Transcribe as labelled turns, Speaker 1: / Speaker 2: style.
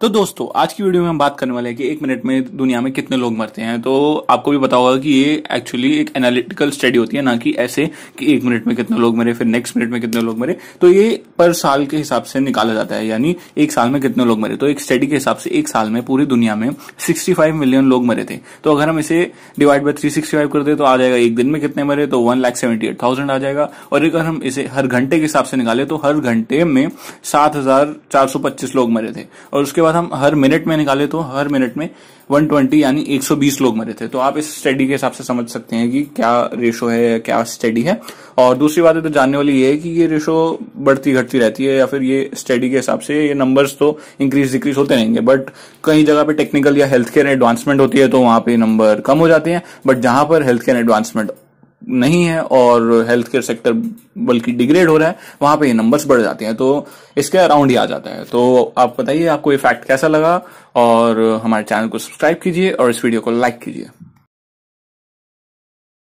Speaker 1: तो दोस्तों आज की वीडियो में हम बात करने वाले हैं कि एक मिनट में दुनिया में कितने लोग मरते हैं तो आपको भी बताओ कि ये एक्चुअली एक एनालिटिकल स्टडी होती है ना कि ऐसे कि एक मिनट में कितने लोग मरे फिर नेक्स्ट मिनट में कितने लोग मरे तो ये पर साल के हिसाब से निकाला जाता है यानी एक साल में कितने लोग मरे तो एक स्टडी के हिसाब से एक साल में पूरी दुनिया में सिक्सटी मिलियन लोग मरे थे तो अगर हम इसे डिवाइड बाय थ्री कर दे तो आ जाएगा एक दिन में कितने मरे तो one lakh seventy eight thousand आ जाएगा और अगर हम इसे हर घंटे के हिसाब से निकाले तो हर घंटे में सात लोग मरे थे और उसके बाद हम हर मिनट में निकाले तो हर मिनट में 120 यानी 120 लोग मरे थे तो आप इस स्टडी के हिसाब से समझ सकते हैं कि क्या रेशो है क्या स्टडी है और दूसरी बात है तो जानने वाली ये है कि ये रेशो बढ़ती घटती रहती है या फिर ये स्टडी के हिसाब से ये नंबर्स तो इंक्रीज डिक्रीज होते रहेंगे बट कई जगह पे टेक्निकल या हेल्थ केयर एडवांसमेंट होती है तो वहां पे नंबर कम हो जाते हैं बट जहां पर हेल्थ केयर एडवांसमेंट नहीं है और हेल्थ केयर सेक्टर बल्कि डिग्रेड हो रहा है वहां पे ये नंबर्स बढ़ जाते हैं तो इसके अराउंड ही आ जाता है तो आप बताइए आपको ये फैक्ट कैसा लगा और हमारे चैनल को सब्सक्राइब कीजिए और इस वीडियो को लाइक कीजिए